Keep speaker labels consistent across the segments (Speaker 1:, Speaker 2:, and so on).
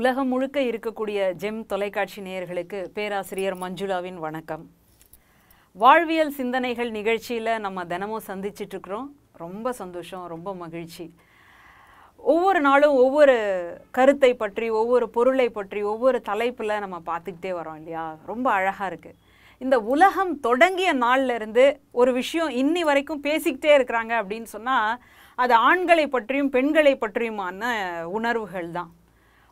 Speaker 1: உலகம் முழுக்க இருக்கக்கூடிய ஜெம் தொலைக்காட்சி நேயர்களுக்கு பேராசிரியர் மஞ்சுளாவின் வணக்கம் வாழ்வியல் சிந்தனைகள் நிகழ்ச்சியில் நம்ம தினமும் சந்திச்சிட்ருக்குறோம் ரொம்ப சந்தோஷம் ரொம்ப மகிழ்ச்சி ஒவ்வொரு நாளும் ஒவ்வொரு கருத்தை பற்றி ஒவ்வொரு பொருளை பற்றி ஒவ்வொரு தலைப்பில் நம்ம பார்த்துக்கிட்டே வரோம் இல்லையா ரொம்ப அழகாக இருக்குது இந்த உலகம் தொடங்கிய நாள்லேருந்து ஒரு விஷயம் இன்னி வரைக்கும் பேசிக்கிட்டே இருக்கிறாங்க அப்படின்னு சொன்னால் அது ஆண்களை பற்றியும் பெண்களை பற்றியுமான உணர்வுகள் தான்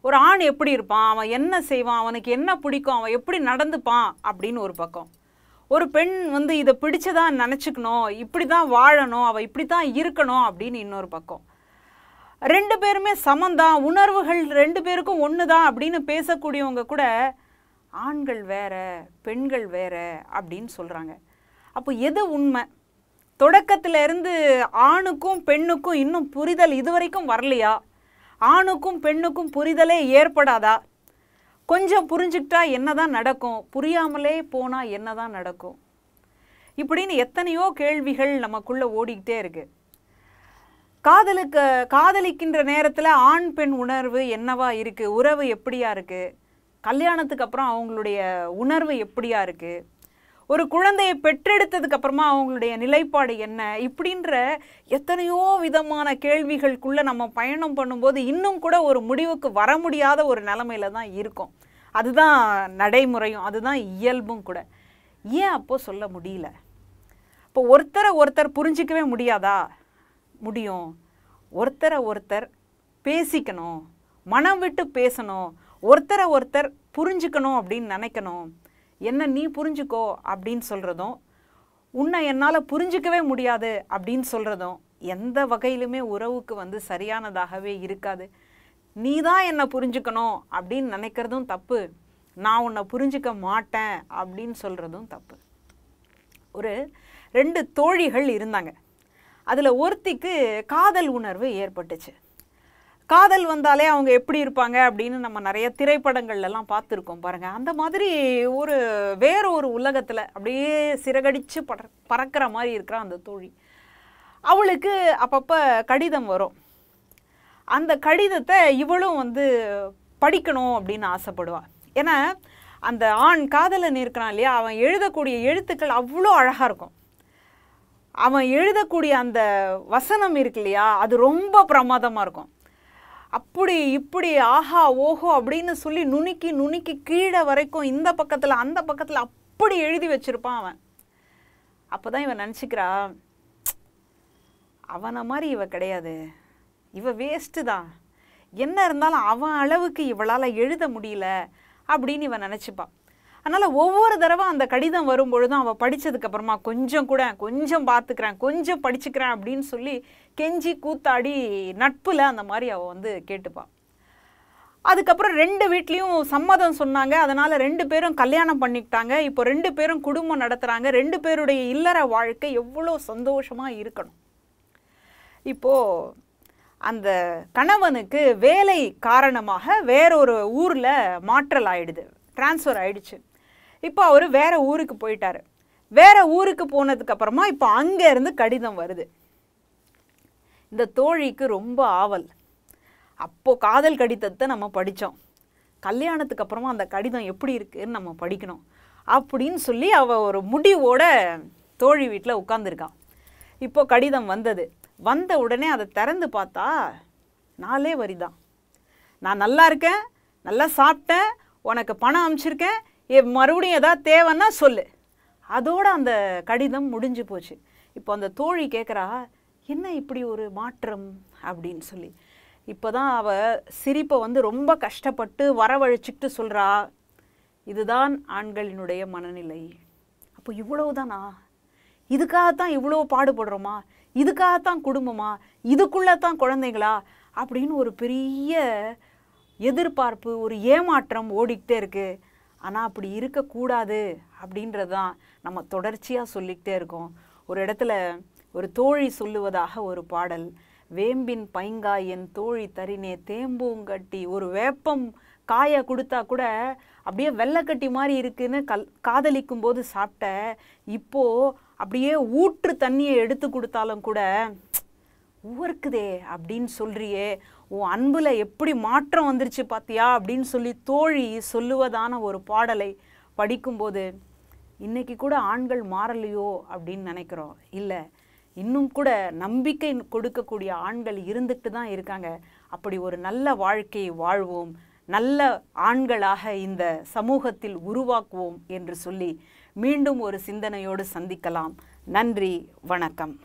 Speaker 1: ஒரு ஆண் எப்படி இருப்பான் அவன் என்ன செய்வான் அவனுக்கு என்ன பிடிக்கும் அவன் எப்படி நடந்துப்பான் அப்படின்னு ஒரு பக்கம் ஒரு பெண் வந்து இதை பிடிச்சதான் நினச்சிக்கணும் இப்படி தான் வாழணும் அவள் இப்படி தான் இருக்கணும் அப்படின்னு இன்னொரு பக்கம் ரெண்டு பேருமே சமந்தான் உணர்வுகள் ரெண்டு பேருக்கும் ஒன்று தான் அப்படின்னு பேசக்கூடியவங்க கூட ஆண்கள் வேற பெண்கள் வேற அப்படின்னு சொல்கிறாங்க அப்போ எது உண்மை தொடக்கத்தில் இருந்து ஆணுக்கும் பெண்ணுக்கும் இன்னும் புரிதல் இதுவரைக்கும் வரலையா ஆணுக்கும் பெண்ணுக்கும் புரிதலே ஏற்படாதா கொஞ்சம் புரிஞ்சுக்கிட்டா என்ன தான் நடக்கும் புரியாமலே போனால் என்ன தான் நடக்கும் இப்படின்னு எத்தனையோ கேள்விகள் நமக்குள்ளே ஓடிக்கிட்டே இருக்குது காதலுக்கு காதலிக்கின்ற நேரத்தில் ஆண் பெண் உணர்வு என்னவா இருக்குது உறவு எப்படியா இருக்குது கல்யாணத்துக்கு அப்புறம் அவங்களுடைய உணர்வு எப்படியா இருக்குது ஒரு குழந்தையை பெற்றெடுத்ததுக்கு அப்புறமா அவங்களுடைய நிலைப்பாடு என்ன இப்படின்ற எத்தனையோ விதமான கேள்விகளுக்குள்ள நம்ம பயணம் பண்ணும்போது இன்னும் கூட ஒரு முடிவுக்கு வர முடியாத ஒரு நிலமையில தான் இருக்கும் அதுதான் நடைமுறையும் அதுதான் இயல்பும் கூட ஏன் அப்போது சொல்ல முடியல இப்போ ஒருத்தரை ஒருத்தர் புரிஞ்சிக்கவே முடியாதா முடியும் ஒருத்தரை ஒருத்தர் பேசிக்கணும் மனம் விட்டு பேசணும் ஒருத்தரை ஒருத்தர் புரிஞ்சுக்கணும் அப்படின்னு நினைக்கணும் என்ன நீ புரிஞ்சுக்கோ அப்படின்னு சொல்கிறதும் உன்னை என்னால் புரிஞ்சிக்கவே முடியாது அப்படின்னு சொல்கிறதும் எந்த வகையிலுமே உறவுக்கு வந்து சரியானதாகவே இருக்காது நீ தான் என்னை புரிஞ்சுக்கணும் அப்படின்னு நினைக்கிறதும் தப்பு நான் உன்னை புரிஞ்சிக்க மாட்டேன் அப்படின்னு சொல்கிறதும் தப்பு ஒரு ரெண்டு தோழிகள் இருந்தாங்க அதில் ஒருத்திக்கு காதல் உணர்வு ஏற்பட்டுச்சு காதல் வந்தாலே அவங்க எப்படி இருப்பாங்க அப்படின்னு நம்ம நிறைய திரைப்படங்கள்லாம் பார்த்துருக்கோம் பாருங்கள் அந்த மாதிரி ஒரு வேற ஒரு உலகத்தில் அப்படியே சிறகடித்து பட பறக்கிற மாதிரி இருக்கிற அந்த தோழி அவளுக்கு அப்பப்போ கடிதம் வரும் அந்த கடிதத்தை இவளும் வந்து படிக்கணும் அப்படின்னு ஆசைப்படுவாள் ஏன்னா அந்த ஆண் காதலன் இருக்கிறான் இல்லையா அவன் எழுதக்கூடிய எழுத்துக்கள் அவ்வளோ அழகாக இருக்கும் அவன் எழுதக்கூடிய அந்த வசனம் இருக்கு இல்லையா அது ரொம்ப பிரமாதமாக இருக்கும் அப்படி இப்படி ஆஹா ஓஹோ அப்படின்னு சொல்லி நுணுக்கி நுணுக்கி கீழே வரைக்கும் இந்த பக்கத்தில் அந்த பக்கத்தில் அப்படி எழுதி வச்சுருப்பான் அவன் அப்போ தான் இவன் நினச்சிக்கிறா அவனை மாதிரி இவ கிடையாது இவ வேஸ்ட்டு தான் என்ன இருந்தாலும் அவன் அளவுக்கு இவளால் எழுத முடியல அப்படின்னு இவன் நினச்சிப்பான் அதனால் ஒவ்வொரு தடவை அந்த கடிதம் வரும்பொழுதும் அவள் படித்ததுக்கப்புறமா கொஞ்சம் கூட கொஞ்சம் பார்த்துக்கிறேன் கொஞ்சம் படிச்சுக்கிறேன் அப்படின்னு சொல்லி கெஞ்சி கூத்தாடி நட்பில் அந்த மாதிரி அவள் வந்து கேட்டுப்பாள் அதுக்கப்புறம் ரெண்டு வீட்லேயும் சம்மதம் சொன்னாங்க அதனால் ரெண்டு பேரும் கல்யாணம் பண்ணிக்கிட்டாங்க இப்போ ரெண்டு பேரும் குடும்பம் நடத்துகிறாங்க ரெண்டு பேருடைய இல்லற வாழ்க்கை எவ்வளோ சந்தோஷமாக இருக்கணும் இப்போது அந்த கணவனுக்கு வேலை காரணமாக வேறொரு ஊரில் மாற்றல் ஆயிடுது டிரான்ஸ்ஃபர் ஆயிடுச்சு இப்போ அவர் வேறு ஊருக்கு போயிட்டார் வேற ஊருக்கு போனதுக்கப்புறமா இப்போ அங்கேருந்து கடிதம் வருது இந்த தோழிக்கு ரொம்ப ஆவல் அப்போது காதல் கடிதத்தை நம்ம படித்தோம் கல்யாணத்துக்கு அப்புறமா அந்த கடிதம் எப்படி இருக்குன்னு நம்ம படிக்கணும் அப்படின்னு சொல்லி அவள் ஒரு முடிவோட தோழி வீட்டில் உட்காந்துருக்கான் இப்போ கடிதம் வந்தது வந்த உடனே அதை திறந்து பார்த்தா நாலே வரிதான் நான் நல்லா இருக்கேன் நல்லா சாப்பிட்டேன் உனக்கு பணம் அமுச்சிருக்கேன் மறுபடியும் எதாவது தேவைன்னா சொல்லு அதோடு அந்த கடிதம் முடிஞ்சு போச்சு இப்போ அந்த தோழி கேட்குறா என்ன இப்படி ஒரு மாற்றம் அப்படின்னு சொல்லி இப்போ தான் அவள் சிரிப்பை வந்து ரொம்ப கஷ்டப்பட்டு வரவழைச்சிக்கிட்டு சொல்கிறா இதுதான் ஆண்களினுடைய மனநிலை அப்போ இவ்வளவு தானா இதுக்காகத்தான் இவ்வளோ பாடுபடுறோமா இதுக்காகத்தான் குடும்பமா இதுக்குள்ளே தான் குழந்தைங்களா அப்படின்னு ஒரு பெரிய எதிர்பார்ப்பு ஒரு ஏமாற்றம் ஓடிக்கிட்டே இருக்குது ஆனால் அப்படி இருக்கக்கூடாது அப்படின்றது தான் நம்ம தொடர்ச்சியாக சொல்லிக்கிட்டே இருக்கோம் ஒரு இடத்துல ஒரு தோழி சொல்லுவதாக ஒரு பாடல் வேம்பின் பைங்காய் என் தோழி தரினே தேம்பூங்கட்டி ஒரு வேப்பம் காய கொடுத்தா கூட அப்படியே வெள்ளைக்கட்டி மாதிரி இருக்குன்னு கல் காதலிக்கும் போது சாப்பிட்ட இப்போது அப்படியே ஊற்று தண்ணியை எடுத்து கொடுத்தாலும் கூட உவர்க்குதே அப்படின்னு சொல்றியே உன் அன்பில் எப்படி மாற்றம் வந்துருச்சு பார்த்தியா அப்படின்னு சொல்லி தோழி சொல்லுவதான ஒரு பாடலை படிக்கும்போது இன்னைக்கு கூட ஆண்கள் மாறலையோ அப்படின்னு நினைக்கிறோம் இல்லை இன்னும் கூட நம்பிக்கை கொடுக்கக்கூடிய ஆண்கள் இருந்துட்டு தான் இருக்காங்க அப்படி ஒரு நல்ல வாழ்க்கையை வாழ்வோம் நல்ல ஆண்களாக இந்த சமூகத்தில் உருவாக்குவோம் என்று சொல்லி மீண்டும் ஒரு சிந்தனையோடு சந்திக்கலாம் நன்றி வணக்கம்